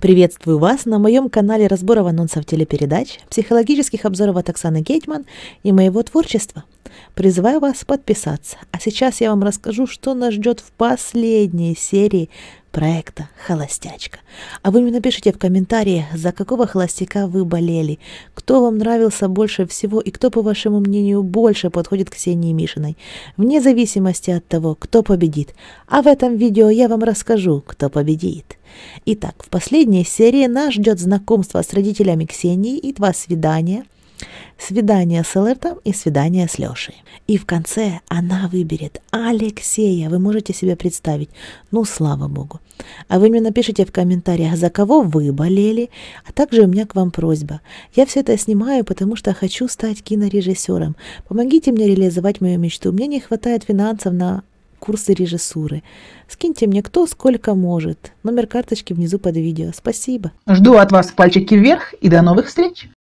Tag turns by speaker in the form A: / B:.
A: Приветствую вас на моем канале разборов анонсов телепередач, психологических обзоров от Оксаны Гетьман и моего творчества. Призываю вас подписаться. А сейчас я вам расскажу, что нас ждет в последней серии проекта «Холостячка». А вы мне напишите в комментарии, за какого холостяка вы болели, кто вам нравился больше всего и кто, по вашему мнению, больше подходит к Ксении Мишиной, вне зависимости от того, кто победит. А в этом видео я вам расскажу, кто победит. Итак, в последней серии нас ждет знакомство с родителями Ксении и два свидания – Свидание с Эллертом и свидание с Лешей. И в конце она выберет Алексея. Вы можете себе представить? Ну, слава богу. А вы мне напишите в комментариях, за кого вы болели. А также у меня к вам просьба. Я все это снимаю, потому что хочу стать кинорежиссером. Помогите мне реализовать мою мечту. Мне не хватает финансов на курсы режиссуры. Скиньте мне кто сколько может. Номер карточки внизу под видео. Спасибо. Жду от вас пальчики вверх и до новых встреч.